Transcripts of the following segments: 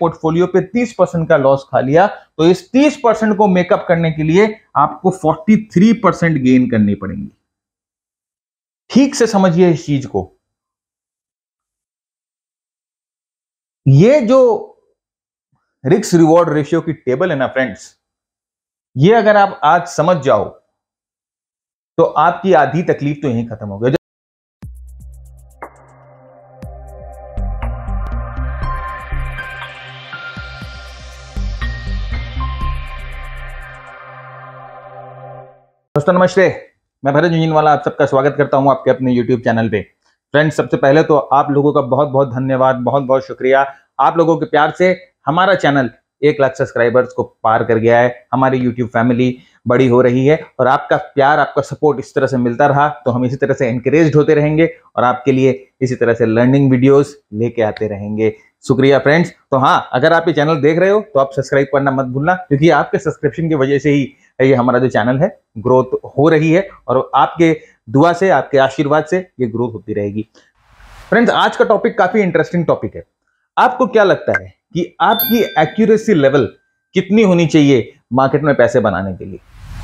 portfolio पे 30 percent का loss खा लिया तो इस 30 परसेंट को मेकअप करने के लिए आपको 43 परसेंट गेन करनी पड़ेगी ठीक से समझिए इस चीज को ये जो रिक्स रिवॉर्ड रेशियो की टेबल है ना फ्रेंड्स ये अगर आप आज समझ जाओ तो आपकी आधी तकलीफ तो यहीं खत्म हो गई दोस्तों नमस्ते मैं भरत वाला आप सबका स्वागत करता हूं आपके अपने यूट्यूब चैनल पे फ्रेंड्स सबसे पहले तो आप लोगों का बहुत बहुत धन्यवाद बहुत बहुत शुक्रिया आप लोगों के प्यार से हमारा चैनल एक लाख सब्सक्राइबर्स को पार कर गया है हमारी यूट्यूब फैमिली बड़ी हो रही है और आपका प्यार आपका सपोर्ट इस तरह से मिलता रहा तो हम इसी तरह से इंकरेज होते रहेंगे और आपके लिए इसी तरह से लर्निंग वीडियोज़ लेके आते रहेंगे शुक्रिया फ्रेंड्स तो हाँ अगर आप ये चैनल देख रहे हो तो आप सब्सक्राइब करना मत भूलना क्योंकि आपके सब्सक्रिप्शन की वजह से ही ये हमारा जो चैनल है ग्रोथ हो रही है और आपके दुआ से आपके आशीर्वाद से ये ग्रोथ होती रहेगी फ्रेंड्स आज का टॉपिक काफी इंटरेस्टिंग टॉपिक है आपको क्या लगता है कि आपकी एक्यूरेसी लेवल कितनी होनी चाहिए मार्केट में पैसे बनाने के लिए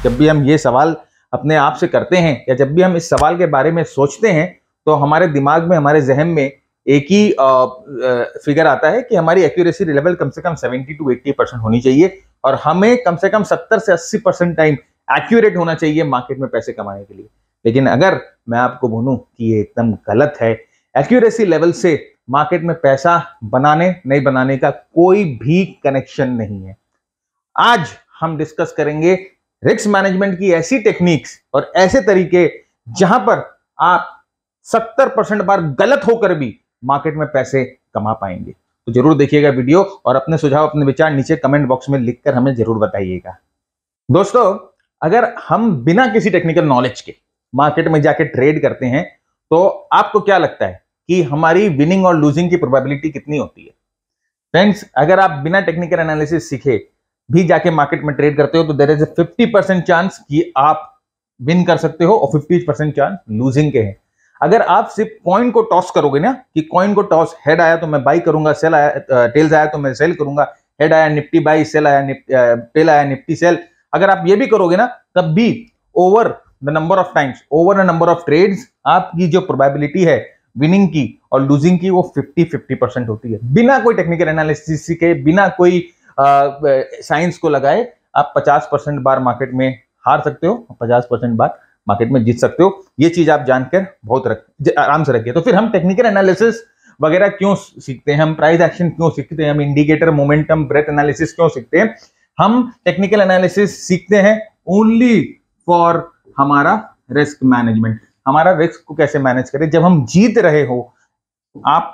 जब भी हम ये सवाल अपने आप से करते हैं या जब भी हम इस सवाल के बारे में सोचते हैं तो हमारे दिमाग में हमारे जहन में एक ही फिगर आता है कि हमारी एक्यूरेसी लेवल कम से कम 70 टू 80 परसेंट होनी चाहिए और हमें कम से कम 70 से 80 परसेंट टाइम एक्यूरेट होना चाहिए मार्केट में पैसे कमाने के लिए लेकिन अगर मैं आपको बोलूँ कि ये एकदम गलत है एक्यूरेसी लेवल से मार्केट में पैसा बनाने नहीं बनाने का कोई भी कनेक्शन नहीं है आज हम डिस्कस करेंगे रिस्क मैनेजमेंट की ऐसी टेक्निक्स और ऐसे तरीके जहां पर आप 70 परसेंट बार गलत होकर भी मार्केट में पैसे कमा पाएंगे तो जरूर देखिएगा वीडियो और अपने सुझाव अपने विचार नीचे कमेंट बॉक्स में लिखकर हमें जरूर बताइएगा दोस्तों अगर हम बिना किसी टेक्निकल नॉलेज के मार्केट में जाके ट्रेड करते हैं तो आपको क्या लगता है कि हमारी विनिंग और लूजिंग की प्रोबेबिलिटी कितनी होती है फ्रेंड्स अगर आप बिना टेक्निकल एनालिसिस सीखे भी जाके मार्केट में ट्रेड करते हो तो there is a fifty percent chance कि आप विन कर सकते हो और फिफ्टी परसेंट चांस लूजिंग के हैं अगर आप सिर्फ कॉइन को टॉस करोगे ना कि कॉइन को टॉस हेड आया तो मैं बाई करूंगा सेल आया टेल्स आया तो मैं सेल करूंगा हेड आया निफ्टी बाई सेल आया टेल आया निफ्टी सेल अगर आप ये भी करोगे ना तब भी over the number of times over the number of trades आपकी जो प्रोबेबिलिटी है विनिंग की और लूजिंग की वो 50 50 परसेंट होती है बिना कोई टेक्निकल एनालिसिस के बिना कोई साइंस को लगाए आप 50 परसेंट बार मार्केट में हार सकते हो 50 परसेंट बार मार्केट में जीत सकते हो ये चीज आप जानकर बहुत रख आराम से रखिए तो फिर हम टेक्निकल एनालिसिस वगैरह क्यों सीखते हैं हम प्राइस एक्शन क्यों सीखते हैं हम इंडिकेटर मोमेंटम ब्रेथ एनालिसिस क्यों सीखते हैं हम टेक्निकल एनालिसिस सीखते हैं ओनली फॉर हमारा रिस्क मैनेजमेंट हमारा रिस्क को कैसे मैनेज करें जब हम जीत रहे हो आप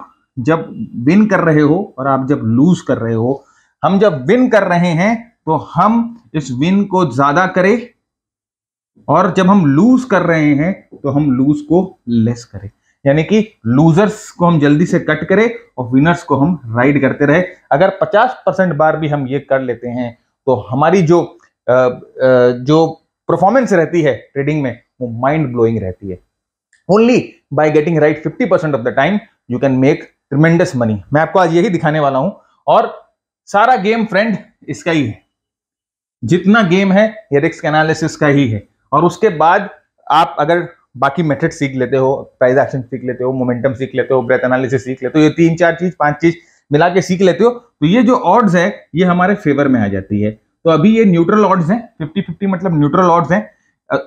जब विन कर रहे हो और आप जब लूज कर रहे हो हम जब विन कर रहे हैं तो हम इस विन को ज्यादा करें और जब हम लूज कर रहे हैं तो हम लूज को लेस करें यानी कि लूजर्स को हम जल्दी से कट करें और विनर्स को हम राइड करते रहे अगर 50 परसेंट बार भी हम ये कर लेते हैं तो हमारी जो आ, आ, जो परफॉर्मेंस रहती है ट्रेडिंग में वो माइंड ब्लोइंग रहती है only by getting right 50 percent of the time you can make tremendous money मैं आपको आज यही दिखाने वाला हूं और सारा गेम फ्रेंड इसका ही है जितना गेम है ये रिस्क एनालिसिस का ही है और उसके बाद आप अगर बाकी मेथड सीख लेते हो प्राइज एक्शन सीख लेते हो मोमेंटम सीख लेते हो ब्रेथ एनालिसिस सीख लेते हो ये तीन चार चीज पांच चीज मिला के सीख लेते हो तो ये जो ऑर्ड्स है ये हमारे फेवर में आ जाती है तो अभी ये न्यूट्रल ऑर्ड्स हैं फिफ्टी फिफ्टी मतलब न्यूट्रल ऑर्ड्स हैं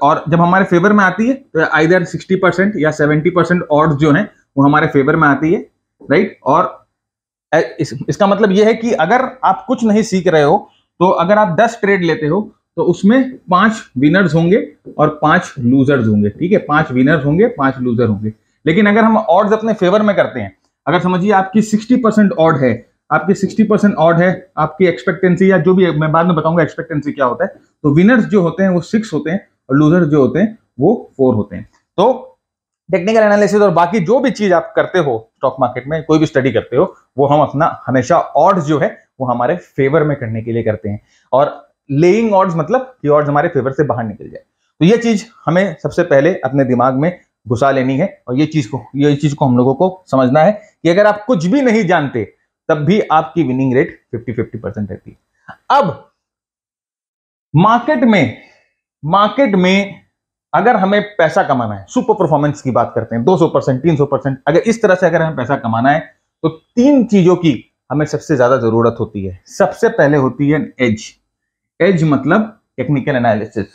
और जब हमारे फेवर में आती है तो आइदर सिक्सटी परसेंट या सेवेंटी परसेंट ऑर्ड्स जो है वो हमारे फेवर में आती है राइट और इस, इसका मतलब ये है कि अगर आप कुछ नहीं सीख रहे हो तो अगर आप दस ट्रेड लेते हो तो उसमें पांच विनर्स होंगे और पांच लूजर्स होंगे ठीक है पांच विनर्स होंगे पांच लूजर होंगे लेकिन अगर हम ऑर्ड्स अपने फेवर में करते हैं अगर समझिए आपकी 60 परसेंट ऑर्ड है आपकी 60 परसेंट ऑर्ड है आपकी एक्सपेक्टेंसी या जो भी मैं बाद में बताऊंगा एक्सपेक्टेंसी क्या होता है तो विनर्स जो होते हैं वो सिक्स होते हैं और लूजर्स जो होते हैं वो फोर होते हैं तो टेक्निकल एनालिसिस और बाकी जो भी चीज आप करते हो स्टॉक मार्केट में कोई भी स्टडी करते हो वो हम अपना हमेशा ऑर्ड्स जो है वो हमारे फेवर में करने के लिए करते हैं और लेइंग ऑर्ड्स मतलब कि ऑर्ड्स हमारे फेवर से बाहर निकल जाए तो ये चीज हमें सबसे पहले अपने दिमाग में घुसा लेनी है और ये चीज को ये चीज को हम लोगों को समझना है कि अगर आप कुछ भी नहीं जानते तब भी आपकी विनिंग रेट 50 50 परसेंट रहती है अब मार्केट में मार्केट में अगर हमें पैसा कमाना है सुपर परफॉर्मेंस की बात करते हैं 200 परसेंट तीन परसेंट अगर इस तरह से अगर हमें पैसा कमाना है तो तीन चीजों की हमें सबसे ज्यादा जरूरत होती है सबसे पहले होती है एज एज मतलब टेक्निकल एनालिसिस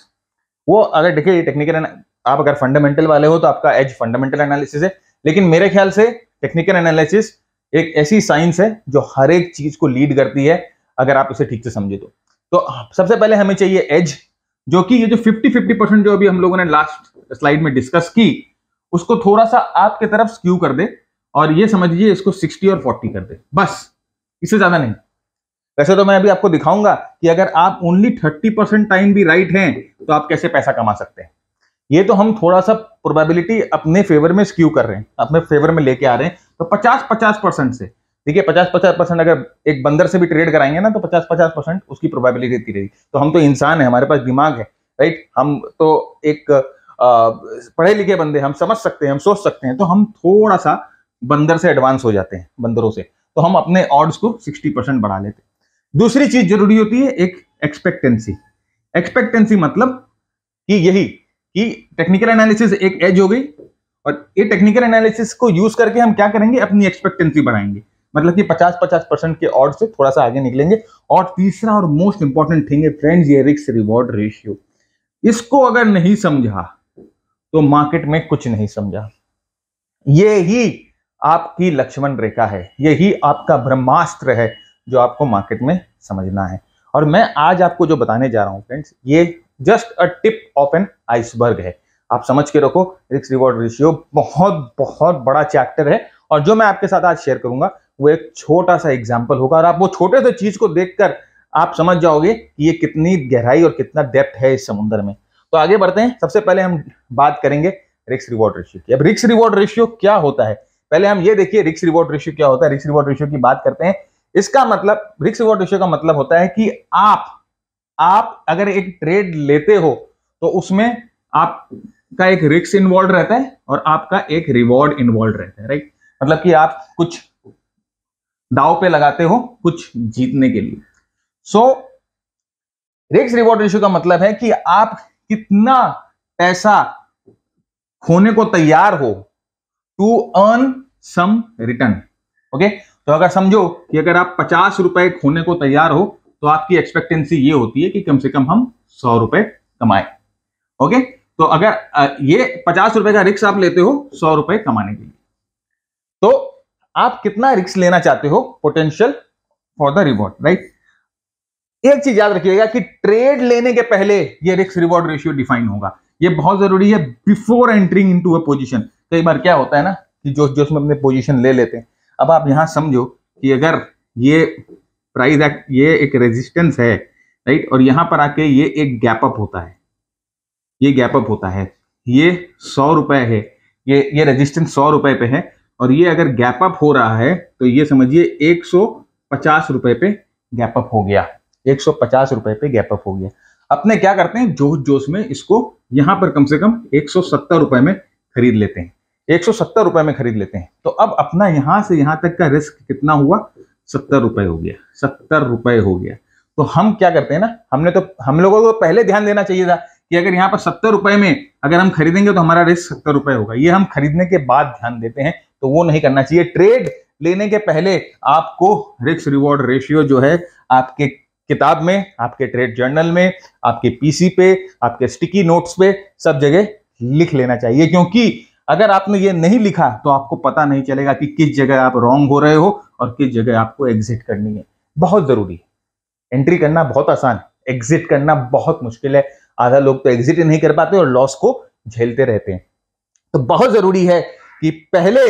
वो अगर देखिए टेक्निकल आप अगर फंडामेंटल वाले हो तो आपका एज फंडामेंटल एनालिसिस है लेकिन मेरे ख्याल से टेक्निकल एनालिसिस एक ऐसी साइंस है जो हर एक चीज को लीड करती है अगर आप इसे ठीक से समझे तो तो सबसे पहले हमें चाहिए एज जो कि ये जो 50 50 परसेंट जो अभी हम लोगों ने लास्ट स्लाइड में डिस्कस की उसको थोड़ा सा आपके तरफ स्क्यू कर दे और ये समझ लीजिए इसको 60 और 40 कर दे बस इससे ज्यादा नहीं वैसे तो मैं अभी आपको दिखाऊंगा कि अगर आप ओनली थर्टी परसेंट टाइम भी राइट हैं तो आप कैसे पैसा कमा सकते हैं ये तो हम थोड़ा सा प्रोबेबिलिटी अपने फेवर में स्क्यू कर रहे हैं अपने फेवर में लेके आ रहे हैं तो पचास पचास परसेंट से ठीक है पचास पचास परसेंट अगर एक बंदर से भी ट्रेड कराएंगे ना तो पचास पचास परसेंट उसकी प्रोबेबिलिटी रहती रहेगी तो हम तो इंसान है हमारे पास दिमाग है राइट हम तो एक पढ़े लिखे बंदे हम समझ सकते हैं हम सोच सकते हैं तो हम थोड़ा सा बंदर से एडवांस हो जाते हैं बंदरों से तो हम अपने ऑर्ड्स को सिक्सटी परसेंट बढ़ा लेते हैं दूसरी चीज जरूरी होती है एक एक्सपेक्टेंसी एक्सपेक्टेंसी मतलब कि यही कि टेक्निकल एनालिसिस एक एज हो गई और ये टेक्निकल एनालिसिस को यूज करके हम क्या करेंगे अपनी एक्सपेक्टेंसी बढ़ाएंगे मतलब कि 50 50 परसेंट के ऑर्ड से थोड़ा सा आगे निकलेंगे और तीसरा और मोस्ट इंपॉर्टेंट थिंग है फ्रेंड्स ये रिक्स रिवॉर्ड रेशियो इसको अगर नहीं समझा तो मार्केट में कुछ नहीं समझा ये ही आपकी लक्ष्मण रेखा है यही आपका ब्रह्मास्त्र है जो आपको मार्केट में समझना है और मैं आज आपको जो बताने जा रहा हूँ फ्रेंड्स ये just a tip of an iceberg है आप समझ के रखो रिक्स रिवॉर्ड रेशियो बहुत बहुत बड़ा चैप्टर है और जो मैं आपके साथ आज शेयर करूंगा वो एक छोटा सा एग्जाम्पल होगा और आप वो छोटे से चीज को देखकर आप समझ जाओगे कि ये कितनी गहराई और कितना डेप्थ है इस समुद्र में तो आगे बढ़ते हैं सबसे पहले हम बात करेंगे रिक्स रिवॉर्ड रेशियो की अब रिक्स रिवॉर्ड रेशियो क्या होता है पहले हम ये देखिए रिक्स रिवॉर्ड रेशियो क्या होता है रिक्स रिवॉर्ड रेशियो की बात करते हैं इसका मतलब रिक्स रिवॉर्ड रेशियो का मतलब होता है कि आप आप अगर एक ट्रेड लेते हो तो उसमें आपका एक रिक्स इन्वॉल्व रहता है और आपका एक रिवॉर्ड इन्वॉल्व रहता है राइट मतलब कि आप कुछ दाव पे लगाते हो कुछ जीतने के लिए सो रिक्स रिवॉर्ड रेशियो का मतलब है कि आप कितना पैसा खोने को तैयार हो to earn some return okay तो अगर समझो कि अगर आप पचास रुपए खोने को तैयार हो तो आपकी एक्सपेक्टेंसी ये होती है कि कम से कम हम सौ रुपए कमाए ओके तो अगर ये पचास रुपए का रिक्स आप लेते हो सौ रुपए कमाने के लिए तो आप कितना रिक्स लेना चाहते हो potential for the reward right एक चीज याद रखिएगा कि ट्रेड लेने के पहले ये रिक्स रिवॉर्ड रेशियो डिफाइन होगा ये बहुत जरूरी है before entering into a position कई बार क्या होता है ना कि जो जो उसमें अपने पोजीशन ले लेते हैं अब आप यहाँ समझो कि अगर ये प्राइस एक्ट ये एक रेजिस्टेंस है राइट और यहाँ पर आके ये एक गैप अप होता है ये गैप अप होता है ये सौ रुपए है ये ये रेजिस्टेंस सौ रुपए पे है और ये अगर गैप अप हो रहा है तो ये समझिए एक सौ पचास रुपए पे गैप अप हो गया एक सौ पचास रुपए पे गैप अप हो गया अपने क्या करते हैं जोश जोश में इसको यहाँ पर कम से कम एक सौ सत्तर रुपए में खरीद लेते हैं एक सौ रुपए में खरीद लेते हैं तो अब अपना यहां से यहाँ तक का रिस्क कितना हुआ सत्तर रुपए हो गया सत्तर रुपए हो गया तो हम क्या करते हैं ना हमने तो हम लोगों को पहले ध्यान देना चाहिए था कि अगर यहाँ पर सत्तर रुपए में अगर हम खरीदेंगे तो हमारा रिस्क सत्तर रुपए होगा ये हम खरीदने के बाद ध्यान देते हैं तो वो नहीं करना चाहिए ट्रेड लेने के पहले आपको रिस्क रिवॉर्ड रेशियो जो है आपके किताब में आपके ट्रेड जर्नल में आपके पीसी पे आपके स्टिकी नोट्स पे सब जगह लिख लेना चाहिए क्योंकि अगर आपने ये नहीं लिखा तो आपको पता नहीं चलेगा कि किस जगह आप रॉन्ग हो रहे हो और किस जगह आपको एग्जिट करनी है बहुत ज़रूरी है एंट्री करना बहुत आसान है एग्जिट करना बहुत मुश्किल है आधा लोग तो एग्जिट ही नहीं कर पाते और लॉस को झेलते रहते हैं तो बहुत ज़रूरी है कि पहले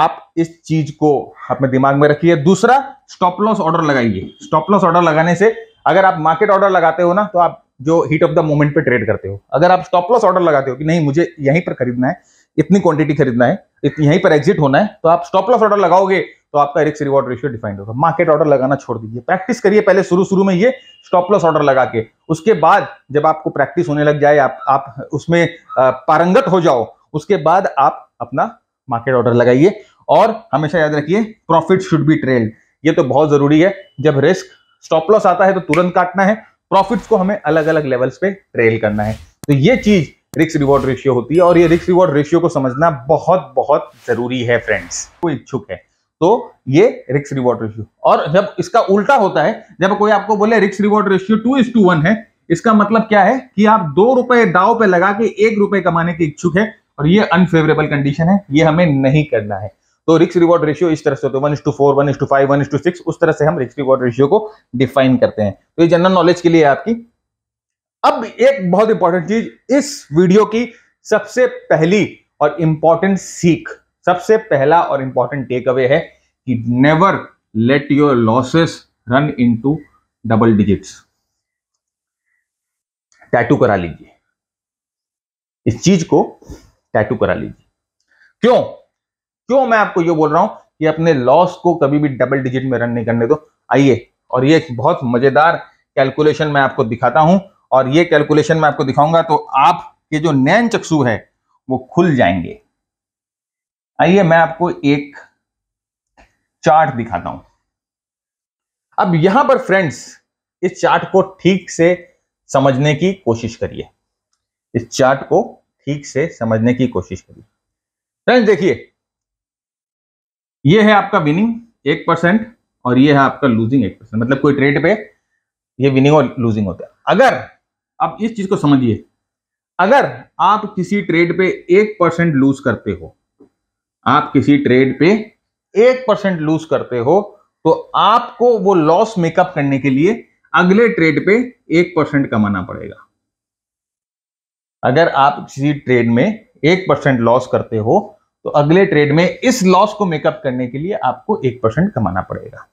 आप इस चीज को अपने दिमाग में रखिए दूसरा स्टॉप लॉस ऑर्डर लगाइए स्टॉप लॉस ऑर्डर लगाने से अगर आप मार्केट ऑर्डर लगाते हो ना तो आप जो हीट ऑफ द मोमेंट पे ट्रेड करते हो अगर आप स्टॉप लॉस ऑर्डर लगाते हो कि नहीं मुझे यहीं पर खरीदना है इतनी क्वांटिटी खरीदना है यहीं पर एग्जिट होना है तो आप स्टॉप लॉस ऑर्डर लगाओगे तो आपका रिक्स रिवॉर्ड रेशियो डिफाइंड होगा मार्केट ऑर्डर लगाना छोड़ दीजिए प्रैक्टिस करिए पहले शुरू शुरू में ये स्टॉप लॉस ऑर्डर लगा के उसके बाद जब आपको प्रैक्टिस होने लग जाए आप आप उसमें पारंगत हो जाओ उसके बाद आप अपना मार्केट ऑर्डर लगाइए और हमेशा याद रखिए प्रॉफिट शुड बी ट्रेल्ड ये तो बहुत जरूरी है जब रिस्क स्टॉप लॉस आता है तो तुरंत काटना है प्रॉफिट्स को हमें अलग अलग लेवल्स पे ट्रेल करना है तो ये चीज रिक्स रिवॉर्ड रेशियो होती है और ये रिक्स रिवॉर्ड रेशियो को समझना बहुत बहुत जरूरी है फ्रेंड्स कोई इच्छुक है तो ये रिक्स रिवॉर्ड रेशियो और जब इसका उल्टा होता है जब कोई आपको बोले रिक्स reward ratio two is to one है इसका मतलब क्या है कि आप दो रुपए दाव पे लगा के एक रुपए कमाने के इच्छुक है और ये अनफेवरेबल कंडीशन है ये हमें नहीं करना है तो रिक्स रिवॉर्ड रेशियो इस तरह से होते हैं one is to four one is to five one is to six उस तरह से हम रिक्स रिवॉर्ड रेशियो को डिफाइन करते हैं तो ये जनरल नॉलेज के लिए आपकी अब एक बहुत इंपॉर्टेंट चीज इस वीडियो की सबसे पहली और इंपॉर्टेंट सीख सबसे पहला और इंपॉर्टेंट टेक अवे है कि never let your losses run to double digits tattoo करा लीजिए इस चीज को टैटू करा लीजिए क्यों क्यों मैं आपको यह बोल रहा हूं कि अपने लॉस को कभी भी डबल डिजिट में रन नहीं करने दो आइए और ये बहुत मजेदार कैलकुलेशन मैं आपको दिखाता हूं और ये कैलकुलेशन मैं आपको दिखाऊंगा तो आपके जो नैन चक्षु है वो खुल जाएंगे आइए मैं आपको एक चार्ट दिखाता हूं अब यहां पर फ्रेंड्स इस चार्ट को ठीक से समझने की कोशिश करिए इस चार्ट को ठीक से समझने की कोशिश करिए फ्रेंड्स देखिए ये है आपका विनिंग एक परसेंट और ये है आपका लूजिंग एक परसेंट मतलब कोई ट्रेड पे ये विनिंग और लूजिंग होता है अगर आप इस चीज को समझिए अगर आप किसी ट्रेड पे एक परसेंट लूज करते हो आप किसी ट्रेड पे एक परसेंट लूज करते हो तो आपको वो लॉस मेकअप करने के लिए अगले ट्रेड पे एक परसेंट कमाना पड़ेगा अगर आप किसी ट्रेड में एक परसेंट लॉस करते हो तो अगले ट्रेड में इस लॉस को मेकअप करने के लिए आपको एक परसेंट कमाना पड़ेगा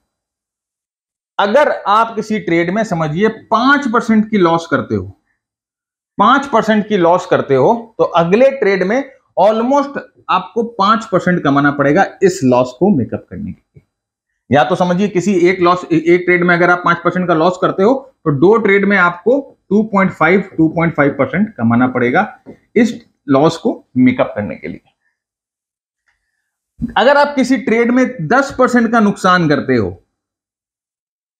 अगर आप किसी ट्रेड में समझिए पांच परसेंट की लॉस करते हो पांच परसेंट की लॉस करते हो तो अगले ट्रेड में ऑलमोस्ट आपको पांच परसेंट कमाना पड़ेगा इस लॉस को मेकअप करने के लिए या तो समझिए किसी एक लॉस एक ट्रेड में अगर आप पांच परसेंट का लॉस करते हो तो दो ट्रेड में आपको 2.5 2.5 परसेंट कमाना पड़ेगा इस लॉस को मेकअप करने के लिए अगर आप किसी ट्रेड में 10 परसेंट का नुकसान करते हो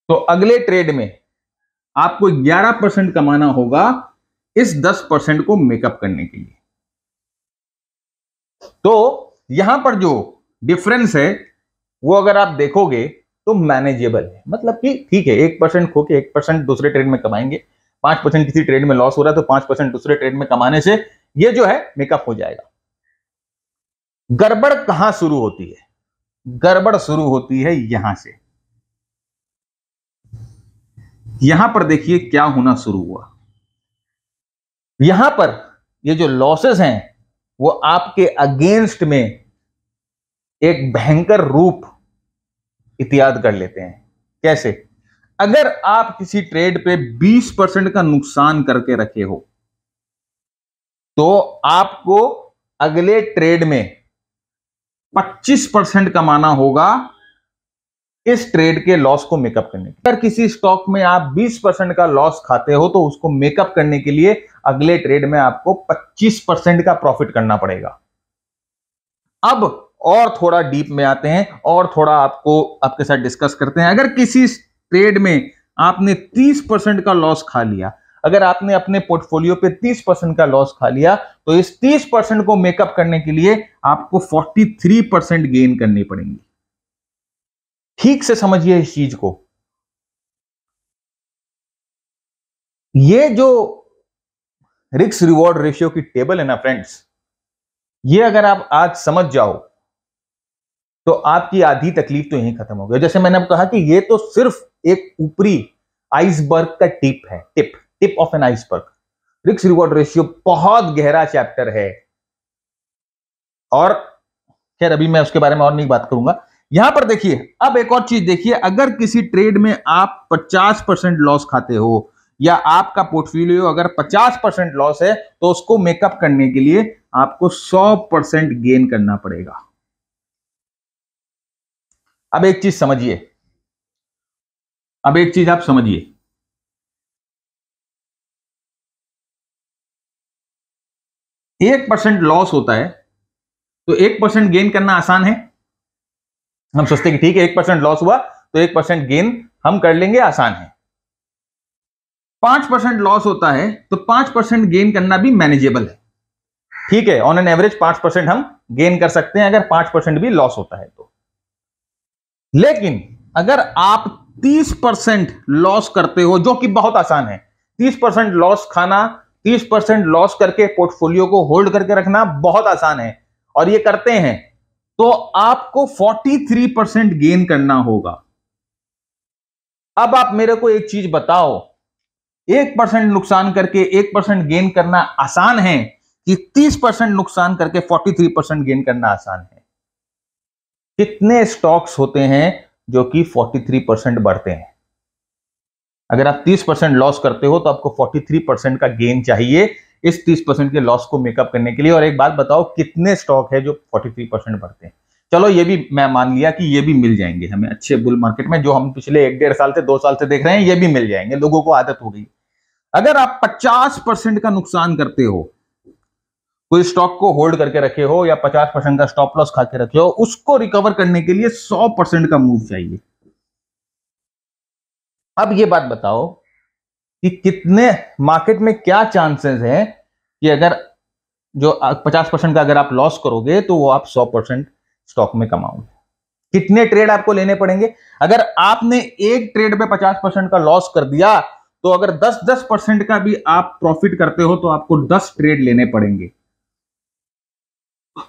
तो अगले ट्रेड में आपको 11 परसेंट कमाना होगा इस 10 परसेंट को मेकअप करने के लिए तो यहां पर जो डिफरेंस है वो अगर आप देखोगे तो मैनेजेबल है मतलब कि ठीक है एक परसेंट खो के एक परसेंट दूसरे ट्रेड में कमाएंगे पांच परसेंट किसी ट्रेड में लॉस हो रहा है तो पांच परसेंट दूसरे ट्रेड में कमाने से ये जो है मेकअप हो जाएगा गड़बड़ कहां शुरू होती है गड़बड़ शुरू होती है यहां से यहां पर देखिए क्या होना शुरू हुआ यहां पर ये जो लॉसेस हैं वो आपके अगेंस्ट में एक भयंकर रूप इत्याद कर लेते हैं कैसे अगर आप किसी ट्रेड पे 20 परसेंट का नुकसान करके रखे हो तो आपको अगले ट्रेड में 25 परसेंट कमाना होगा इस ट्रेड के लॉस को मेकअप करने के अगर किसी स्टॉक में आप 20 परसेंट का लॉस खाते हो तो उसको मेकअप करने के लिए अगले ट्रेड में आपको 25 परसेंट का प्रॉफिट करना पड़ेगा अब और थोड़ा डीप में आते हैं और थोड़ा आपको आपके साथ डिस्कस करते हैं अगर किसी ट्रेड में आपने 30 परसेंट का लॉस खा लिया अगर आपने अपने पोर्टफोलियो पे 30 परसेंट का लॉस खा लिया तो इस 30 परसेंट को मेकअप करने के लिए आपको 43 परसेंट गेन करनी पड़ेगी ठीक से समझिए इस चीज को ये जो रिक्स रिवॉर्ड रेशियो की टेबल है ना फ्रेंड्स ये अगर आप आज समझ जाओ तो आपकी आधी तकलीफ तो यहीं खत्म हो गई जैसे मैंने आपको कहा कि ये तो सिर्फ एक ऊपरी आइसबर्ग का टिप है tip tip of an iceberg रिक्स रिवॉर्ड रेशियो बहुत गहरा चैप्टर है और खैर अभी मैं उसके बारे में और नहीं बात करूंगा यहां पर देखिए अब एक और चीज देखिए अगर किसी ट्रेड में आप 50 परसेंट लॉस खाते हो या आपका पोर्टफोलियो अगर 50 परसेंट लॉस है तो उसको मेकअप करने के लिए आपको 100 परसेंट गेन करना पड़ेगा अब एक चीज समझिए अब एक चीज आप समझिए एक परसेंट लॉस होता है तो एक परसेंट गेन करना आसान है हम सोचते कि ठीक है एक परसेंट लॉस हुआ तो एक परसेंट गेन हम कर लेंगे आसान है पांच परसेंट लॉस होता है तो पांच परसेंट गेन करना भी मैनेजेबल है ठीक है ऑन एन एवरेज पांच परसेंट हम गेन कर सकते हैं अगर पांच परसेंट भी लॉस होता है तो लेकिन अगर आप तीस परसेंट लॉस करते हो जो कि बहुत आसान है तीस परसेंट लॉस खाना तीस परसेंट लॉस करके पोर्टफोलियो को होल्ड करके रखना बहुत आसान है और ये करते हैं तो आपको 43 परसेंट गेन करना होगा अब आप मेरे को एक चीज बताओ एक परसेंट नुकसान करके एक परसेंट गेन करना आसान है कि 30 परसेंट नुकसान करके 43 परसेंट गेन करना आसान है कितने स्टॉक्स होते हैं जो कि 43 परसेंट बढ़ते हैं अगर आप 30 परसेंट लॉस करते हो तो आपको 43 परसेंट का गेन चाहिए इस 30 परसेंट के लॉस को मेकअप करने के लिए और एक बात बताओ कितने स्टॉक है जो 43 परसेंट बढ़ते हैं चलो ये भी मैं मान लिया कि ये भी मिल जाएंगे हमें अच्छे बुल मार्केट में जो हम पिछले एक डेढ़ साल से दो साल से देख रहे हैं ये भी मिल जाएंगे लोगों को आदत हो गई अगर आप पचास का नुकसान करते हो कोई स्टॉक को होल्ड करके रखे हो या पचास का स्टॉप लॉस खा के रखे हो उसको रिकवर करने के लिए सौ का मूव चाहिए अब ये बात बताओ कि कितने मार्केट में क्या चांसेस हैं कि अगर जो 50 परसेंट का अगर आप लॉस करोगे तो वो आप 100 परसेंट स्टॉक में कमाओगे कितने ट्रेड आपको लेने पड़ेंगे अगर आपने एक ट्रेड में 50 परसेंट का लॉस कर दिया तो अगर 10-10 परसेंट का भी आप प्रॉफिट करते हो तो आपको 10 ट्रेड लेने पड़ेंगे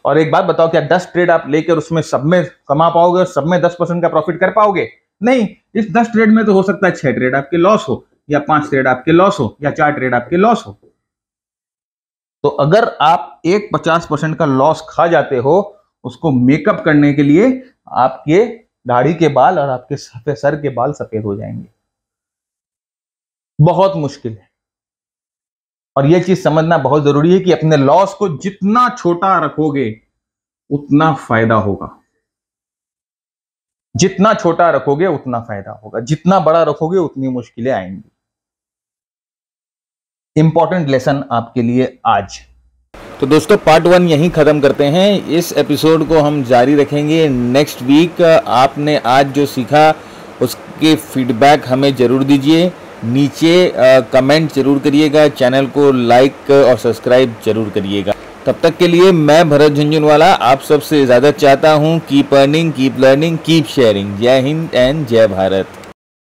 और एक बात बताओ क्या 10 ट्रेड आप लेकर उसमें सब में कमा पाओगे और सब में 10 परसेंट का प्रॉफिट कर पाओगे नहीं इस 10 ट्रेड में तो हो सकता है छह ट्रेड आपके लॉस हो या पांच ट्रेड आपके लॉस हो या चार ट्रेड आपके लॉस हो तो अगर आप एक पचास परसेंट का लॉस खा जाते हो उसको मेकअप करने के लिए आपके दाढ़ी के बाल और आपके सर के बाल सफेद हो जाएंगे बहुत मुश्किल है और यह चीज समझना बहुत जरूरी है कि अपने लॉस को जितना छोटा रखोगे उतना फायदा होगा जितना छोटा रखोगे उतना फायदा होगा जितना बड़ा रखोगे उतनी मुश्किलें आएंगी इंपॉर्टेंट लेसन आपके लिए आज तो दोस्तों पार्ट वन यहीं ख़त्म करते हैं इस एपिसोड को हम जारी रखेंगे नेक्स्ट वीक आपने आज जो सीखा उसके फीडबैक हमें ज़रूर दीजिए नीचे कमेंट ज़रूर करिएगा चैनल को लाइक और सब्सक्राइब ज़रूर करिएगा तब तक के लिए मैं भरत झुंझुनवाला आप सबसे ज़्यादा चाहता हूँ keep earning keep learning keep sharing जय हिंद एंड जय भारत